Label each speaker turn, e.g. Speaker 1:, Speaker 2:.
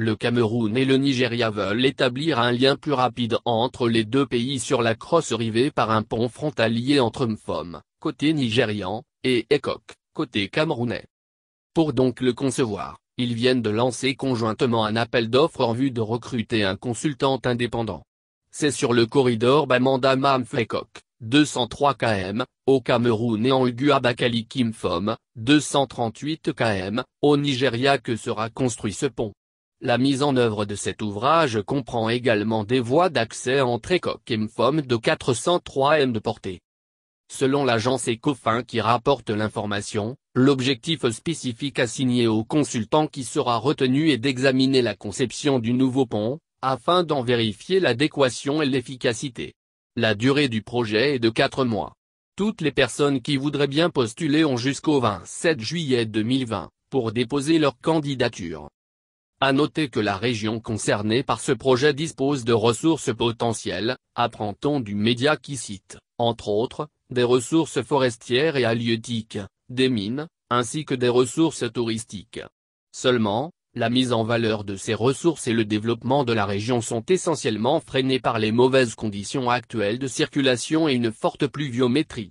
Speaker 1: le Cameroun et le Nigeria veulent établir un lien plus rapide entre les deux pays sur la crosse rivée par un pont frontalier entre Mfom, côté nigérian, et Ekok, côté camerounais. Pour donc le concevoir, ils viennent de lancer conjointement un appel d'offres en vue de recruter un consultant indépendant. C'est sur le corridor Bamanda Mamfekok, 203 km, au Cameroun et en Uguabakali Kimfom, 238 km, au Nigeria que sera construit ce pont. La mise en œuvre de cet ouvrage comprend également des voies d'accès entre ECOC et MFOM de 403 m de portée. Selon l'agence Ecofin qui rapporte l'information, l'objectif spécifique assigné au consultant qui sera retenu est d'examiner la conception du nouveau pont, afin d'en vérifier l'adéquation et l'efficacité. La durée du projet est de 4 mois. Toutes les personnes qui voudraient bien postuler ont jusqu'au 27 juillet 2020, pour déposer leur candidature. À noter que la région concernée par ce projet dispose de ressources potentielles, apprend-on du média qui cite, entre autres, des ressources forestières et halieutiques, des mines, ainsi que des ressources touristiques. Seulement, la mise en valeur de ces ressources et le développement de la région sont essentiellement freinés par les mauvaises conditions actuelles de circulation et une forte pluviométrie.